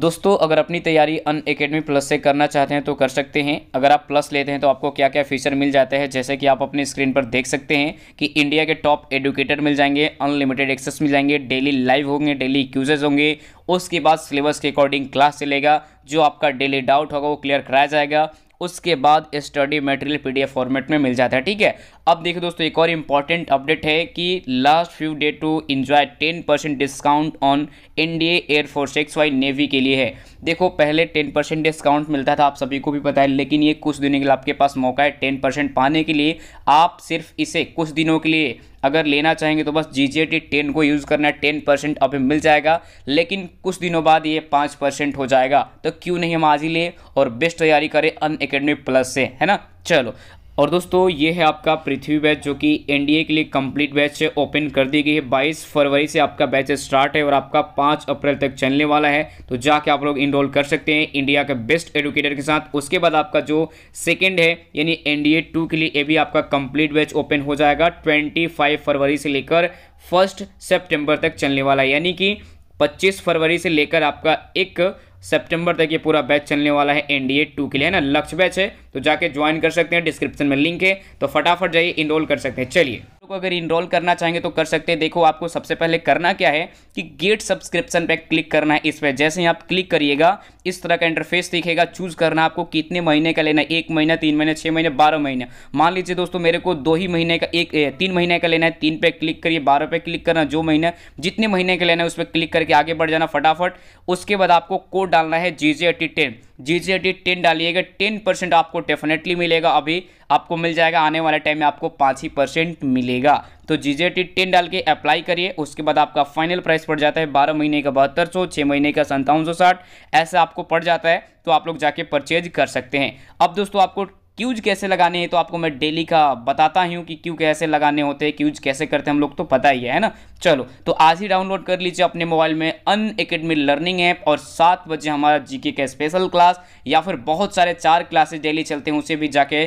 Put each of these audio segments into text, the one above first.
दोस्तों अगर अपनी तैयारी अन एकेडमी प्लस से करना चाहते हैं तो कर सकते हैं अगर आप प्लस लेते हैं तो आपको क्या क्या फीचर मिल जाते हैं जैसे कि आप अपनी स्क्रीन पर देख सकते हैं कि इंडिया के टॉप एडुकेटर मिल जाएंगे अनलिमिटेड एक्सेस मिल जाएंगे डेली लाइव होंगे डेली क्यूजेज होंगे उसके बाद सिलेबस के अकॉर्डिंग क्लास चलेगा जो आपका डेली डाउट होगा वो क्लियर कराया जाएगा उसके बाद स्टडी मटेरियल पीडीएफ फॉर्मेट में मिल जाता है ठीक है अब देखिए दोस्तों एक और इम्पॉर्टेंट अपडेट है कि last few day to enjoy ten percent discount on India air force X Y navy के लिए है देखो पहले टेन परसेंट डिस्काउंट मिलता था आप सभी को भी पता है लेकिन ये कुछ दिनों के लिए आपके पास मौका है टेन परसेंट पाने के लिए आप सिर्फ इसे कुछ दिनों के लिए अगर लेना चाहेंगे तो बस जी जे टी टेन को यूज़ करना है टेन परसेंट अभी मिल जाएगा लेकिन कुछ दिनों बाद ये पाँच परसेंट हो जाएगा तो क्यों नहीं हम आज ही लें और बेस्ट तैयारी करें अन अकेडमी प्लस से है ना चलो और दोस्तों ये है आपका पृथ्वी बैच जो कि एनडीए के लिए कंप्लीट बैच ओपन कर दी गई है 22 फरवरी से आपका बैच स्टार्ट है और आपका 5 अप्रैल तक चलने वाला है तो जाके आप लोग इनरोल कर सकते हैं इंडिया के बेस्ट एडुकेटर के साथ उसके बाद आपका जो सेकेंड है यानी एनडीए टू के लिए ये भी आपका कंप्लीट बैच ओपन हो जाएगा ट्वेंटी फरवरी से लेकर फर्स्ट सेप्टेम्बर तक चलने वाला है यानी कि पच्चीस फरवरी से लेकर आपका एक सितंबर तक ये पूरा बैच चलने वाला है एनडीए टू के लिए है ना लक्ष्य बैच है तो जाके ज्वाइन कर सकते हैं डिस्क्रिप्शन में लिंक है तो फटाफट जाइए इनरोल कर सकते हैं चलिए को अगर इनरोल करना चाहेंगे तो कर सकते हैं देखो आपको सबसे पहले करना क्या है कि गेट सब्सक्रिप्शन पे क्लिक करना है इस पर जैसे ही आप क्लिक करिएगा इस तरह का इंटरफेस दिखेगा चूज करना आपको कितने महीने का लेना है एक महीना तीन महीने छः महीने बारह महीने मान लीजिए दोस्तों मेरे को दो ही महीने का एक तीन महीने का लेना है तीन पे क्लिक करिए बारह पे क्लिक करना जो महीना जितने महीने का लेना है उस पर क्लिक करके आगे बढ़ जाना फटाफट उसके बाद आपको कोड डालना है जी J ten G C T ten डालिएगा टेन परसेंट आपको डेफिनेटली मिलेगा अभी आपको मिल जाएगा आने वाले टाइम में आपको पाँच ही परसेंट मिलेगा तो जी जे टी टेन डाल के अप्लाई करिए उसके बाद आपका फाइनल प्राइस पड़ जाता है बारह महीने का बहत्तर सौ छः महीने का संतावन सौ साठ ऐसा आपको पड़ जाता है तो आप लोग जाके परचेज कर सकते हैं अब दोस्तों आपको क्यूज कैसे लगाने हैं तो आपको मैं डेली का बताता ही हूँ कि क्यू कैसे लगाने होते हैं क्यूज कैसे करते हैं हम लोग तो पता ही है ना चलो तो आज ही डाउनलोड कर लीजिए अपने मोबाइल में अन अकेडमी लर्निंग ऐप और सात बजे हमारा जीके का स्पेशल क्लास या फिर बहुत सारे चार क्लासेस डेली चलते हैं उसे भी जाके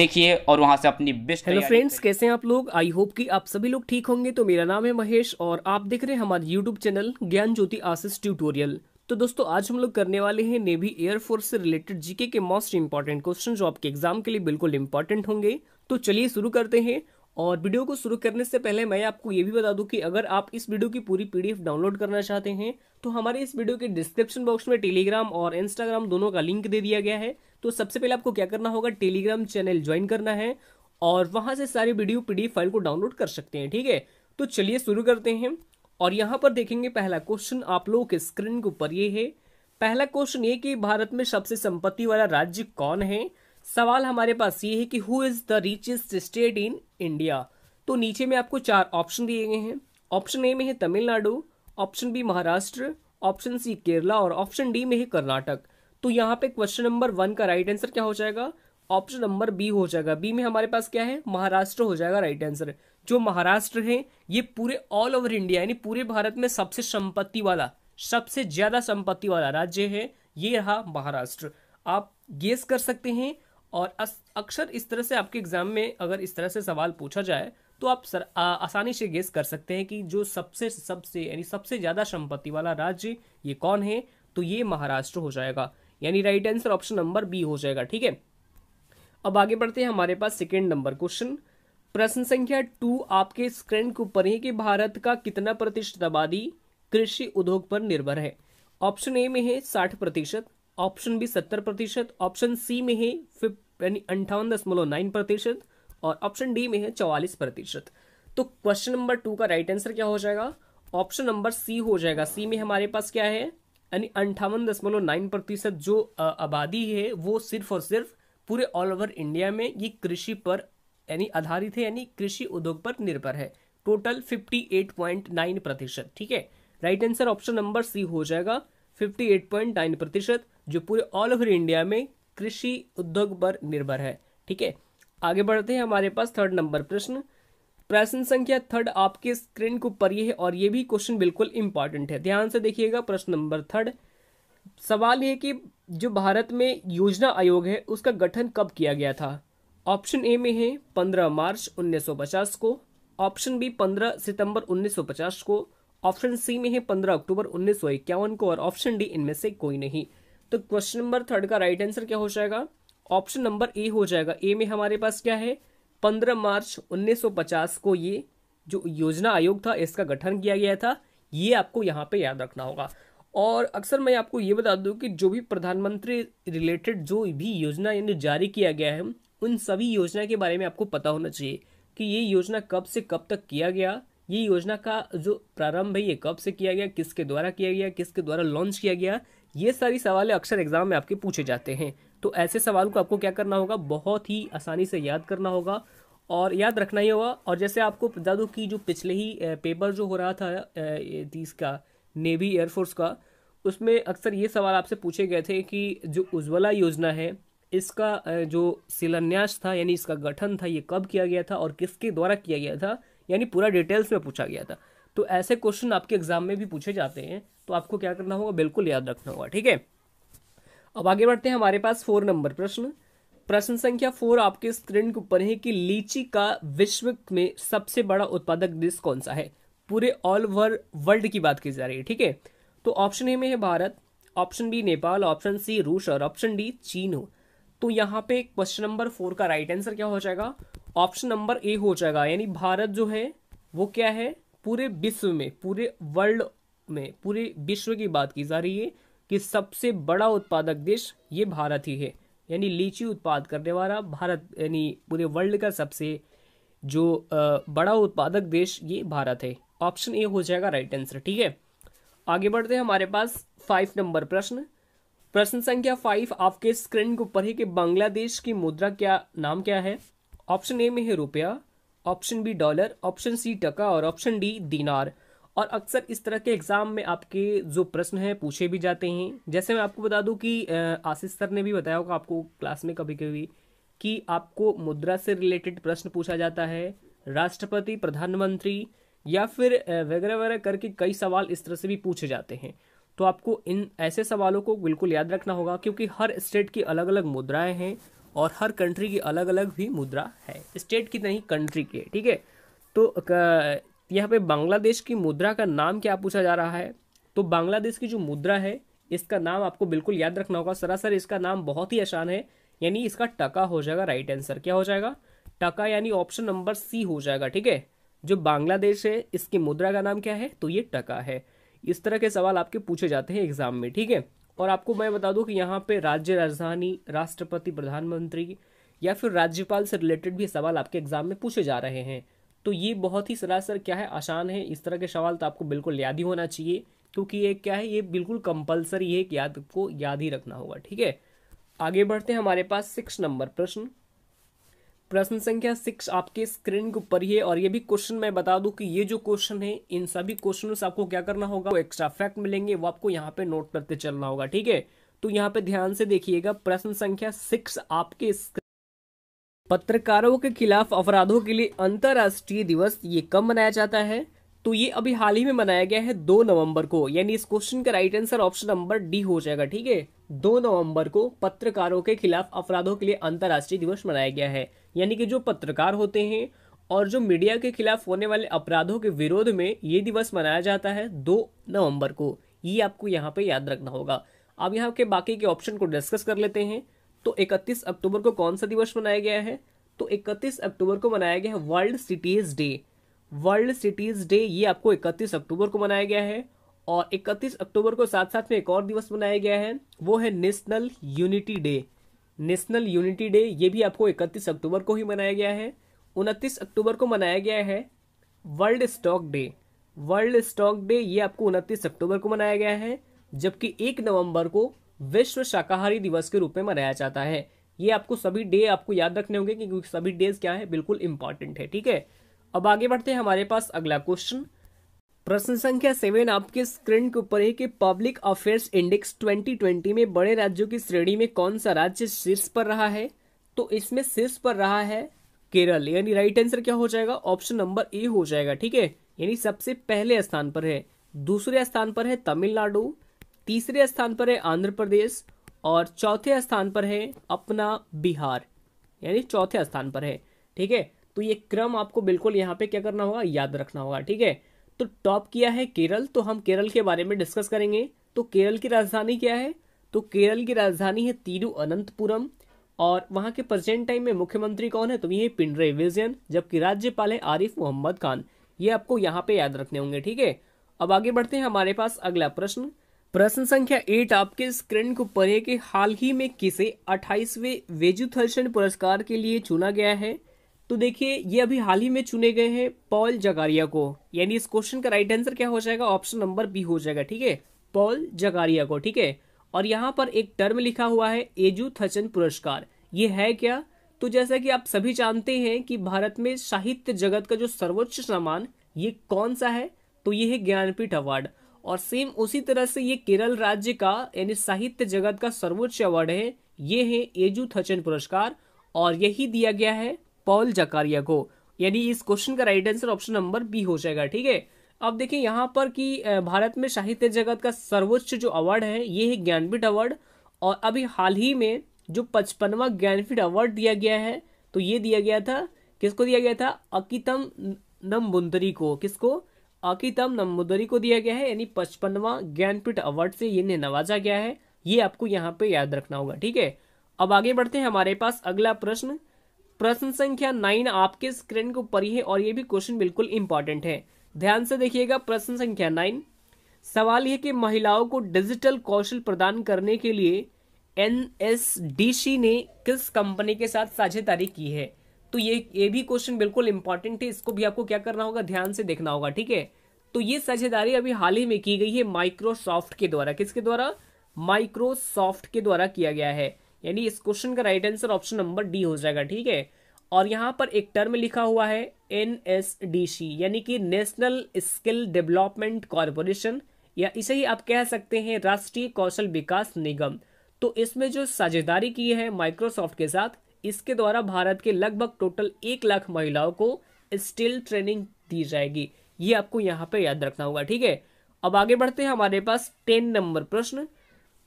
देखिए और वहाँ से अपनी बेस्ट हेलो फ्रेंड्स कैसे हैं आप लोग आई होप कि आप सभी लोग ठीक होंगे तो मेरा नाम है महेश और आप देख रहे हैं हमारे यूट्यूब चैनल ज्ञान ज्योति आशीष ट्यूटोरियल तो दोस्तों आज हम लोग करने वाले हैं नेवी एयरफोर्स से रिलेटेड जीके के मोस्ट इंपॉर्टेंट क्वेश्चन जो आपके एग्जाम के लिए बिल्कुल इंपॉर्टेंट होंगे तो चलिए शुरू करते हैं और वीडियो को शुरू करने से पहले मैं आपको ये भी बता दूं कि अगर आप इस वीडियो की पूरी पीडीएफ डाउनलोड करना चाहते हैं तो हमारे इस वीडियो के डिस्क्रिप्शन बॉक्स में टेलीग्राम और इंस्टाग्राम दोनों का लिंक दे दिया गया है तो सबसे पहले आपको क्या करना होगा टेलीग्राम चैनल ज्वाइन करना है और वहां से सारी वीडियो पीडीएफ फाइल को डाउनलोड कर सकते हैं ठीक है तो चलिए शुरू करते हैं और यहां पर देखेंगे पहला क्वेश्चन आप लोगों के स्क्रीन के ऊपर ये है पहला क्वेश्चन ये कि भारत में सबसे संपत्ति वाला राज्य कौन है सवाल हमारे पास ये है कि who is the richest state in India तो नीचे में आपको चार ऑप्शन दिए गए हैं ऑप्शन ए में है Tamil Nadu option B Maharashtra option C Kerala और ऑप्शन डी में है कर्नाटक तो यहाँ पे क्वेश्चन नंबर वन का राइट आंसर क्या हो जाएगा ऑप्शन नंबर बी हो जाएगा बी में हमारे पास क्या है महाराष्ट्र हो जाएगा राइट आंसर जो महाराष्ट्र है ये पूरे ऑल ओवर इंडिया यानी पूरे भारत में सबसे संपत्ति वाला सबसे ज्यादा संपत्ति वाला राज्य है ये रहा महाराष्ट्र आप गेस कर सकते हैं और अक्सर इस तरह से आपके एग्जाम में अगर इस तरह से सवाल पूछा जाए तो आप सर, आ, आसानी से गेस कर सकते हैं कि जो सबसे सबसे यानी सबसे ज़्यादा संपत्ति वाला राज्य ये कौन है तो ये महाराष्ट्र हो जाएगा यानी right answer option number B हो जाएगा ठीक है अब आगे बढ़ते हैं हमारे पास सेकेंड नंबर क्वेश्चन प्रश्न संख्या टू आपके स्क्रीन के ऊपर है कि भारत का कितना प्रतिशत आबादी कृषि उद्योग पर निर्भर है ऑप्शन ए में है साठ प्रतिशत ऑप्शन बी सत्तर प्रतिशत ऑप्शन सी में है अंठावन दशमलव नाइन प्रतिशत और ऑप्शन डी में है चौवालीस प्रतिशत तो क्वेश्चन नंबर टू का राइट आंसर क्या हो जाएगा ऑप्शन नंबर सी हो जाएगा सी में हमारे पास क्या है यानी अंठावन दशमलव नाइन प्रतिशत जो आबादी है वो सिर्फ और सिर्फ पूरे ऑल ओवर इंडिया में ये कृषि पर यानी आधारित है यानी कृषि उद्योग पर निर्भर है टोटल 58.9 प्रतिशत ठीक है right answer option number C हो जाएगा 58.9 प्रतिशत जो पूरे ऑल ओवर इंडिया में कृषि उद्योग पर निर्भर है ठीक है आगे बढ़ते हैं हमारे पास थर्ड नंबर प्रश्न प्रश्न संख्या थर्ड आपके स्क्रीन के ऊपर ये है और ये भी क्वेश्चन बिल्कुल इंपॉर्टेंट है ध्यान से देखिएगा प्रश्न नंबर थर्ड सवाल ये कि जो भारत में योजना आयोग है उसका गठन कब किया गया था ऑप्शन ए में है 15 मार्च 1950 को ऑप्शन बी 15 सितंबर 1950 को ऑप्शन सी में है 15 अक्टूबर उन्नीस को और ऑप्शन डी इनमें से कोई नहीं तो क्वेश्चन नंबर थर्ड का राइट आंसर क्या हो जाएगा ऑप्शन नंबर ए हो जाएगा ए में हमारे पास क्या है 15 मार्च 1950 को ये जो योजना आयोग था इसका गठन किया गया था ये आपको यहाँ पे याद रखना होगा और अक्सर मैं आपको ये बता दूं कि जो भी प्रधानमंत्री रिलेटेड जो भी योजना यानी जारी किया गया है उन सभी योजना के बारे में आपको पता होना चाहिए कि ये योजना कब से कब तक किया गया ये योजना का जो प्रारंभ है ये कब से किया गया किसके द्वारा किया गया किसके द्वारा लॉन्च किया गया ये सारी सवाल अक्सर एग्जाम में आपके पूछे जाते हैं तो ऐसे सवाल को आपको क्या करना होगा बहुत ही आसानी से याद करना होगा और याद रखना ही होगा और जैसे आपको बता दो कि जो पिछले ही पेपर जो हो रहा था तीस का नेवी एयरफोर्स का उसमें अक्सर ये सवाल आपसे पूछे गए थे कि जो उज्ज्वला योजना है इसका जो शिलान्यास था यानी इसका गठन था ये कब किया गया था और किसके द्वारा किया गया था यानी पूरा डिटेल्स में पूछा गया था तो ऐसे क्वेश्चन आपके एग्जाम में भी पूछे जाते हैं तो आपको क्या करना होगा बिल्कुल याद रखना होगा ठीक है अब आगे बढ़ते हैं हमारे पास फोर नंबर प्रश्न प्रश्न संख्या फोर आपके स्क्रीन के ऊपर है कि लीची का विश्व में सबसे बड़ा उत्पादक देश कौन सा है पूरे ऑल ओवर वर्ल्ड की बात की जा रही है ठीक है तो ऑप्शन ए में है Bharat option B Nepal option C रूस और ऑप्शन डी चीन हो तो यहाँ पे क्वेश्चन नंबर फोर का राइट आंसर क्या हो जाएगा ऑप्शन नंबर ए हो जाएगा यानी भारत जो है वो क्या है पूरे विश्व में पूरे वर्ल्ड में पूरे विश्व की बात की जा रही है कि सबसे बड़ा उत्पादक देश ये भारत ही है यानी लीची उत्पाद करने वाला भारत यानी पूरे वर्ल्ड का सबसे जो बड़ा उत्पादक देश ये भारत है ऑप्शन ए हो जाएगा राइट आंसर ठीक है आगे बढ़ते हैं हमारे पास फाइव नंबर प्रश्न प्रश्न संख्या फाइव आपके स्क्रीन के ऊपर है कि बांग्लादेश की मुद्रा क्या नाम क्या है ऑप्शन ए में है रुपया option B dollar option C taka और ऑप्शन डी दीनार और अक्सर इस तरह के एग्जाम में आपके जो प्रश्न हैं पूछे भी जाते हैं जैसे मैं आपको बता दूं कि आशीष सर ने भी बताया होगा आपको क्लास में कभी कभी कि आपको मुद्रा से रिलेटेड प्रश्न पूछा जाता है राष्ट्रपति प्रधानमंत्री या फिर वगैरह वगैरह करके कई सवाल इस तरह से भी पूछे जाते हैं तो आपको इन ऐसे सवालों को बिल्कुल याद रखना होगा क्योंकि हर स्टेट की अलग अलग मुद्राएं हैं और हर कंट्री की अलग अलग भी मुद्रा है स्टेट की नहीं कंट्री की ठीक है तो यहाँ पे बांग्लादेश की मुद्रा का नाम क्या पूछा जा रहा है तो बांग्लादेश की जो मुद्रा है इसका नाम आपको बिल्कुल याद रखना होगा सरासर इसका नाम बहुत ही आसान है यानी इसका टका हो जाएगा राइट आंसर क्या हो जाएगा टका यानी ऑप्शन नंबर सी हो जाएगा ठीक है जो बांग्लादेश है इसकी मुद्रा का नाम क्या है तो ये टका है इस तरह के सवाल आपके पूछे जाते हैं एग्जाम में ठीक है और आपको मैं बता दूं कि यहाँ पे राज्य राजधानी राष्ट्रपति प्रधानमंत्री या फिर राज्यपाल से रिलेटेड भी सवाल आपके एग्जाम में पूछे जा रहे हैं तो ये बहुत ही सरासर क्या है आसान है इस तरह के सवाल तो आपको बिल्कुल याद ही होना चाहिए क्योंकि ये क्या है ये बिल्कुल कंपलसरी है कि याद को याद ही रखना होगा ठीक है आगे बढ़ते हैं हमारे पास सिक्स नंबर प्रश्न प्रश्न संख्या सिक्स आपके स्क्रीन के ऊपर ही है और ये भी क्वेश्चन मैं बता दूं कि ये जो क्वेश्चन है इन सभी क्वेश्चनों से आपको क्या करना होगा वो एक्स्ट्रा फैक्ट मिलेंगे वो आपको यहाँ पे नोट करते चलना होगा ठीक है तो यहाँ पे ध्यान से देखिएगा प्रश्न संख्या सिक्स आपके पत्रकारों के खिलाफ अपराधों के लिए अंतर्राष्ट्रीय दिवस ये कब मनाया जाता है तो ये अभी हाल ही में मनाया गया है दो नवंबर को यानी इस क्वेश्चन का right answer option number D हो जाएगा ठीक है दो नवंबर को पत्रकारों के खिलाफ अपराधों के लिए अंतर्राष्ट्रीय दिवस मनाया गया है यानी कि जो पत्रकार होते हैं और जो मीडिया के खिलाफ होने वाले अपराधों के विरोध में ये दिवस मनाया जाता है दो नवंबर को ये आपको यहाँ पे याद रखना होगा अब यहाँ के बाकी के ऑप्शन को डिस्कस कर लेते हैं तो 31 अक्टूबर को कौन सा दिवस मनाया गया है तो 31 अक्टूबर को मनाया गया है world cities day world cities day ये आपको इकतीस अक्टूबर को मनाया गया है और इकतीस अक्टूबर को साथ साथ में एक और दिवस मनाया गया है वो है national unity day national unity day ये भी आपको 31 अक्टूबर को ही मनाया गया है 29 अक्टूबर को मनाया गया है world stock day world stock day ये आपको 29 अक्टूबर को मनाया गया है जबकि एक नवंबर को विश्व शाकाहारी दिवस के रूप में मनाया जाता है ये आपको सभी डे आपको याद रखने होंगे क्योंकि सभी डेज क्या है बिल्कुल इंपॉर्टेंट है ठीक है अब आगे बढ़ते हैं हमारे पास अगला क्वेश्चन प्रश्न संख्या सेवन आपके स्क्रीन के ऊपर है कि पब्लिक अफेयर्स इंडेक्स 2020 में बड़े राज्यों की श्रेणी में कौन सा राज्य शीर्ष पर रहा है तो इसमें शीर्ष पर रहा है केरल यानी राइट आंसर क्या हो जाएगा ऑप्शन नंबर ए हो जाएगा ठीक है यानी सबसे पहले स्थान पर है दूसरे स्थान पर है तमिलनाडु तीसरे स्थान पर है आंध्र प्रदेश और चौथे स्थान पर है अपना बिहार यानी चौथे स्थान पर है ठीक है तो ये क्रम आपको बिल्कुल यहाँ पे क्या करना होगा याद रखना होगा ठीक है तो टॉप किया है केरल तो हम केरल के बारे में डिस्कस करेंगे तो केरल की राजधानी क्या है तो केरल की राजधानी है तिरुअनंतपुरम और वहाँ के प्रेजेंट टाइम में मुख्यमंत्री कौन है तो ये पिंडरे विजयन जबकि राज्यपाल है आरिफ मोहम्मद खान ये आपको यहाँ पे याद रखने होंगे ठीक है अब आगे बढ़ते हैं हमारे पास अगला प्रश्न प्रश्न संख्या एट आपके स्क्रीन को पढ़े कि हाल ही में किसे अट्ठाईसवें वेजुथर्शन पुरस्कार के लिए चुना गया है तो देखिए ये अभी हाल ही में चुने गए हैं पॉल जगारिया को यानी इस क्वेश्चन का राइट आंसर क्या हो जाएगा ऑप्शन नंबर बी हो जाएगा ठीक है पॉल जगारिया को ठीक है और यहाँ पर एक टर्म लिखा हुआ है एजू थचन पुरस्कार ये है क्या तो जैसा कि आप सभी जानते हैं कि भारत में साहित्य जगत का जो सर्वोच्च सम्मान ये कौन सा है तो ये है ज्ञानपीठ अवार्ड और सेम उसी तरह से ये केरल राज्य का यानी साहित्य जगत का सर्वोच्च अवार्ड है ये है एजू थचन पुरस्कार और यही दिया गया है पॉल जकारिया को यानी इस क्वेश्चन का right answer option number B हो जाएगा ठीक है अब देखिए यहाँ पर कि भारत में साहित्य जगत का सर्वोच्च जो अवार्ड है ये है ज्ञानपीठ अवार्ड और अभी हाल ही में जो पचपनवा ज्ञानपीठ अवार्ड दिया गया है तो ये दिया गया था किसको दिया गया था अकितम नमबुंदरी को किसको अकितम नमबुंदरी को दिया गया है यानी पचपनवा ज्ञानपीठ अवार्ड से इन्हें नवाजा गया है ये आपको यहाँ पे याद रखना होगा ठीक है अब आगे बढ़ते हैं हमारे पास अगला प्रश्न प्रश्न संख्या नाइन आपके स्क्रीन के ऊपर ही है और ये भी क्वेश्चन बिल्कुल इंपॉर्टेंट है ध्यान से देखिएगा प्रश्न संख्या नाइन सवाल यह कि महिलाओं को डिजिटल कौशल प्रदान करने के लिए एनएसडीसी ने किस कंपनी के साथ साझेदारी की है तो ये ये भी क्वेश्चन बिल्कुल इंपॉर्टेंट है इसको भी आपको क्या करना होगा ध्यान से देखना होगा ठीक है तो ये साझेदारी अभी हाल ही में की गई है माइक्रोसॉफ्ट के द्वारा किसके द्वारा माइक्रोसॉफ्ट के द्वारा किया गया है यानी इस क्वेश्चन का right answer option number D हो जाएगा ठीक है और यहाँ पर एक टर्म लिखा हुआ है एन एस डी सी यानी कि नेशनल स्किल डेवलपमेंट कॉरपोरेशन या इसे ही आप कह सकते हैं राष्ट्रीय कौशल विकास निगम तो इसमें जो साझेदारी की है माइक्रोसॉफ्ट के साथ इसके द्वारा भारत के लगभग टोटल एक लाख महिलाओं को स्टिल ट्रेनिंग दी जाएगी ये आपको यहाँ पर याद रखना होगा ठीक है अब आगे बढ़ते हैं हमारे पास टेन नंबर प्रश्न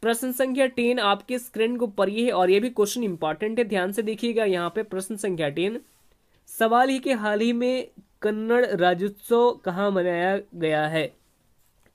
प्रश्न संख्या टेन आपके स्क्रीन को ये है और ये भी क्वेश्चन इंपॉर्टेंट है ध्यान से देखिएगा यहाँ पे प्रश्न संख्या टेन सवाल ही के हाल ही में कन्नड़ राज्योत्सव कहाँ मनाया गया है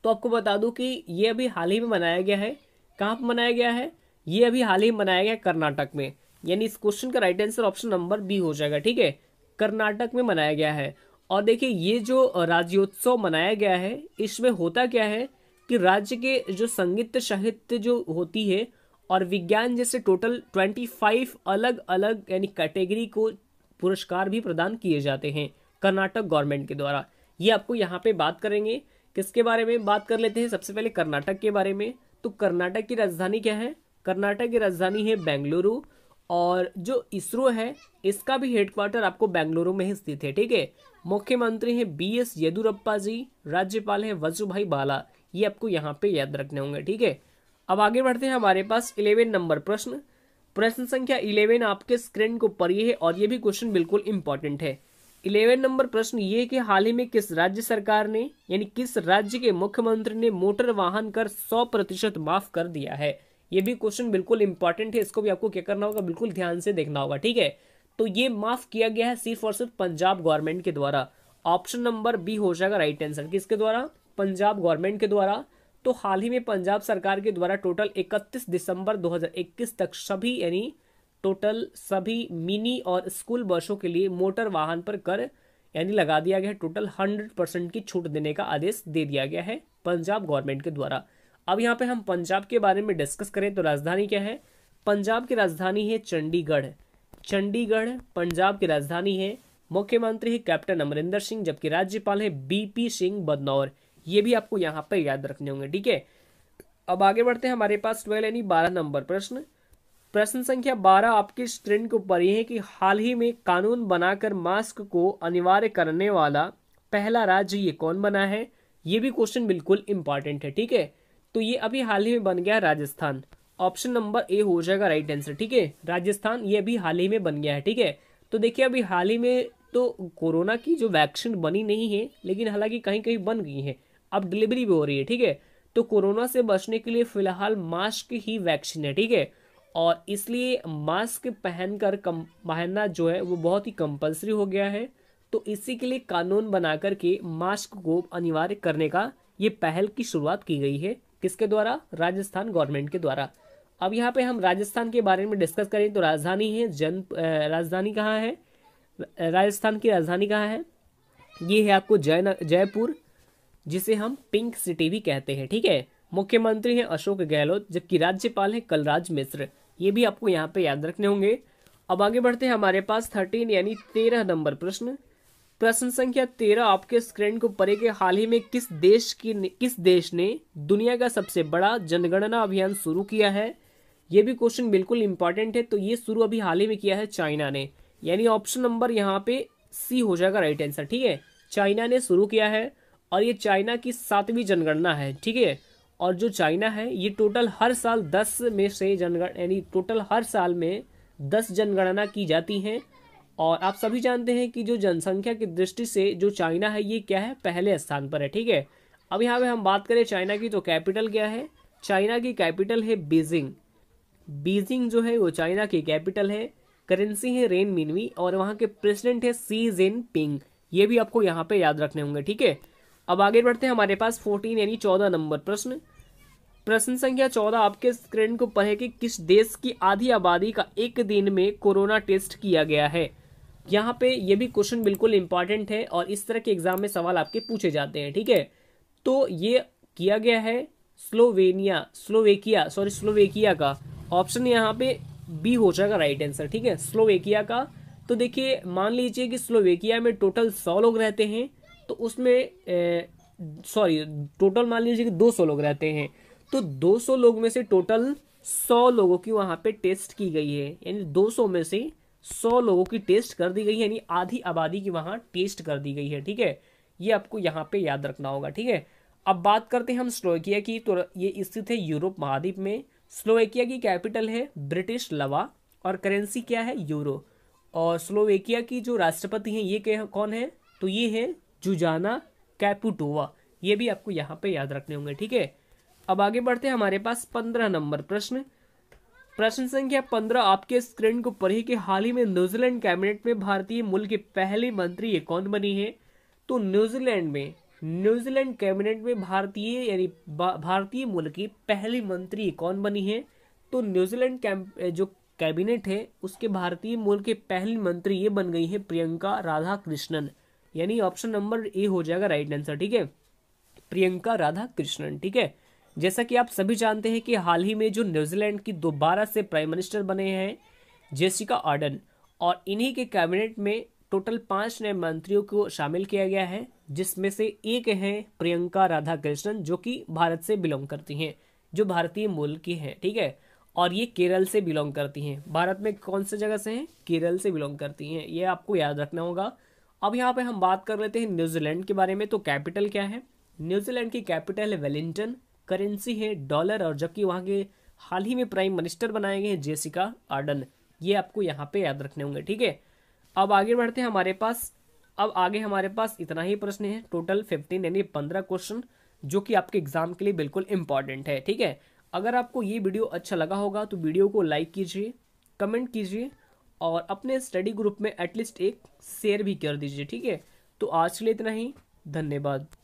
तो आपको बता दूं कि ये अभी हाल ही में मनाया गया है कहाँ पर मनाया गया है ये अभी हाल ही में मनाया गया कर्नाटक में यानी इस क्वेश्चन का right answer option number B हो जाएगा ठीक है कर्नाटक में मनाया गया है और देखिए ये जो राज्योत्सव मनाया गया है इसमें होता क्या है कि राज्य के जो संगीत साहित्य जो होती है और विज्ञान जैसे टोटल ट्वेंटी फाइव अलग अलग यानी कैटेगरी को पुरस्कार भी प्रदान किए जाते हैं कर्नाटक गवर्नमेंट के द्वारा ये आपको यहाँ पे बात करेंगे किसके बारे में बात कर लेते हैं सबसे पहले कर्नाटक के बारे में तो कर्नाटक की राजधानी क्या है कर्नाटक की राजधानी है बेंगलुरु और जो इसरो है इसका भी हेडक्वार्टर आपको बेंगलुरु में ही स्थित है ठीक है मुख्यमंत्री हैं बी एस येदुरप्पा जी राज्यपाल हैं वजुभाई बाला ये आपको यहाँ पे याद रखने होंगे ठीक है अब आगे बढ़ते हैं हमारे पास इलेवन नंबर प्रश्न प्रश्न संख्या इलेवन आपके स्क्रीन को पर है और ये भी क्वेश्चन बिल्कुल इंपॉर्टेंट है इलेवन नंबर प्रश्न ये कि हाल ही में किस राज्य सरकार ने यानी किस राज्य के मुख्यमंत्री ने मोटर वाहन कर सौ प्रतिशत माफ कर दिया है ये भी क्वेश्चन बिल्कुल इंपॉर्टेंट है इसको भी आपको क्या करना होगा बिल्कुल ध्यान से देखना होगा ठीक है तो ये माफ किया गया है सिर्फ और सिर्फ पंजाब गवर्नमेंट के द्वारा ऑप्शन नंबर बी हो जाएगा राइट आंसर किसके द्वारा पंजाब गवर्नमेंट के द्वारा तो हाल ही में पंजाब सरकार के द्वारा टोटल 31 दिसंबर 2021 तक सभी यानी टोटल सभी मिनी और स्कूल बसों के लिए मोटर वाहन पर कर यानी लगा दिया गया है टोटल 100 परसेंट की छूट देने का आदेश दे दिया गया है पंजाब गवर्नमेंट के द्वारा अब यहाँ पे हम पंजाब के बारे में डिस्कस करें तो राजधानी क्या है पंजाब की राजधानी है चंडीगढ़ चंडीगढ़ पंजाब की राजधानी है मुख्यमंत्री है कैप्टन अमरिंदर सिंह जबकि राज्यपाल है बीपी सिंह बदनौर ये भी आपको यहाँ पर याद रखने होंगे ठीक है अब आगे बढ़ते हैं हमारे पास ट्वेल्व यानी बारह नंबर प्रश्न प्रश्न संख्या बारह आपके स्ट्रेंड के ऊपर ये है कि हाल ही में कानून बनाकर मास्क को अनिवार्य करने वाला पहला राज्य ये कौन बना है ये भी क्वेश्चन बिल्कुल इंपॉर्टेंट है ठीक है तो ये अभी हाल ही में बन गया राजस्थान ऑप्शन नंबर ए हो जाएगा राइट आंसर ठीक है राजस्थान ये अभी हाल ही में बन गया है ठीक है तो देखिए अभी हाल ही में तो कोरोना की जो वैक्सीन बनी नहीं है लेकिन हालांकि कहीं कहीं बन गई है अब डिलीवरी भी हो रही है ठीक है तो कोरोना से बचने के लिए फिलहाल मास्क ही वैक्सीन है ठीक है और इसलिए मास्क पहनकर कम पहनना जो है वो बहुत ही कंपलसरी हो गया है तो इसी के लिए कानून बना कर के मास्क को अनिवार्य करने का ये पहल की शुरुआत की गई है किसके द्वारा राजस्थान गवर्नमेंट के द्वारा अब यहाँ पे हम राजस्थान के बारे में डिस्कस करें तो राजधानी है जन राजधानी कहाँ है राजस्थान की राजधानी कहाँ है ये है आपको जय जयपुर जिसे हम पिंक सिटी भी कहते हैं ठीक है मुख्यमंत्री हैं अशोक गहलोत जबकि राज्यपाल हैं कलराज मिश्र ये भी आपको यहाँ पे याद रखने होंगे अब आगे बढ़ते हैं हमारे पास थर्टीन यानी तेरह नंबर प्रश्न प्रश्न संख्या तेरह आपके स्क्रीन को परे के हाल ही में किस देश की किस देश ने दुनिया का सबसे बड़ा जनगणना अभियान शुरू किया है ये भी क्वेश्चन बिल्कुल इंपॉर्टेंट है तो ये शुरू अभी हाल ही में किया है चाइना ने यानी ऑप्शन नंबर यहाँ पे सी हो जाएगा राइट आंसर ठीक है चाइना ने शुरू किया है और ये चाइना की सातवीं जनगणना है ठीक है और जो चाइना है ये टोटल हर साल दस में से जनगणना यानी टोटल हर साल में दस जनगणना की जाती हैं और आप सभी जानते हैं कि जो जनसंख्या की दृष्टि से जो चाइना है ये क्या है पहले स्थान पर है ठीक है अब यहाँ पे हम बात करें चाइना की तो कैपिटल क्या है चाइना की कैपिटल है बीजिंग बीजिंग जो है वो चाइना की कैपिटल है करेंसी है रेन मिनवी और वहाँ के प्रेसिडेंट है सी जिन पिंग ये भी आपको यहाँ पे याद रखने होंगे ठीक है अब आगे बढ़ते हैं हमारे पास फोर्टीन यानी चौदह नंबर प्रश्न प्रश्न संख्या चौदह आपके स्क्रीन को पढ़े कि किस देश की आधी आबादी का एक दिन में कोरोना टेस्ट किया गया है यहाँ पे ये भी क्वेश्चन बिल्कुल इंपॉर्टेंट है और इस तरह के एग्जाम में सवाल आपके पूछे जाते हैं ठीक है तो ये किया गया है स्लोवेनिया स्लोवेकिया सॉरी स्लोवेकिया का ऑप्शन यहाँ पे बी हो जाएगा राइट आंसर ठीक है स्लोवेकिया का तो देखिए मान लीजिए कि स्लोवेकिया में टोटल सौ लोग रहते हैं तो उसमें सॉरी टोटल मान लीजिए कि 200 लोग रहते हैं तो 200 लोग में से टोटल 100 लोगों की वहाँ पे टेस्ट की गई है यानी 200 में से 100 लोगों की टेस्ट कर दी गई है यानी आधी आबादी की वहाँ टेस्ट कर दी गई है ठीक है ये आपको यहाँ पे याद रखना होगा ठीक है अब बात करते हैं हम स्लोवेकिया की तो ये स्थित है यूरोप महाद्वीप में स्लोवेकिया की कैपिटल है ब्रिटिश लवा और करेंसी क्या है यूरो और स्लोवेकिया की जो राष्ट्रपति हैं ये कौन है तो ये है जुजाना कैपुटोवा ये भी आपको यहाँ पे याद रखने होंगे ठीक है अब आगे बढ़ते हैं हमारे पास पंद्रह नंबर प्रश्न प्रश्न संख्या पंद्रह आपके स्क्रीन को पढ़ी कि हाल ही में न्यूजीलैंड कैबिनेट में भारतीय मूल के पहले मंत्री ये कौन बनी है तो न्यूजीलैंड में न्यूजीलैंड कैबिनेट में भारतीय यानी भारतीय मूल की पहली मंत्री कौन बनी है तो न्यूजीलैंड जो कैबिनेट है उसके भारतीय मूल के पहली मंत्री ये बन गई है प्रियंका राधा कृष्णन यानी ऑप्शन नंबर ए हो जाएगा राइट आंसर ठीक है प्रियंका राधा कृष्णन ठीक है जैसा कि आप सभी जानते हैं कि हाल ही में जो न्यूजीलैंड की दोबारा से प्राइम मिनिस्टर बने हैं जेसिका आर्डन और इन्हीं के कैबिनेट में टोटल पांच नए मंत्रियों को शामिल किया गया है जिसमें से एक है प्रियंका राधा कृष्णन जो कि भारत से बिलोंग करती हैं जो भारतीय मूल की हैं ठीक है और ये केरल से बिलोंग करती हैं भारत में कौन से जगह से हैं केरल से बिलोंग करती हैं ये आपको याद रखना होगा अब यहाँ पे हम बात कर लेते हैं न्यूजीलैंड के बारे में तो कैपिटल क्या है न्यूजीलैंड की कैपिटल है वेलिंगटन करेंसी है डॉलर और जबकि वहाँ के हाल ही में प्राइम मिनिस्टर बनाए गए हैं जेसिका आर्डन ये आपको यहाँ पे याद रखने होंगे ठीक है अब आगे बढ़ते हैं हमारे पास अब आगे हमारे पास इतना ही प्रश्न है टोटल फिफ्टीन यानी पंद्रह क्वेश्चन जो कि आपके एग्जाम के लिए बिल्कुल इंपॉर्टेंट है ठीक है अगर आपको ये वीडियो अच्छा लगा होगा तो वीडियो को लाइक कीजिए कमेंट कीजिए और अपने स्टडी ग्रुप में एटलीस्ट एक शेयर भी कर दीजिए ठीक है तो आज के लिए इतना ही धन्यवाद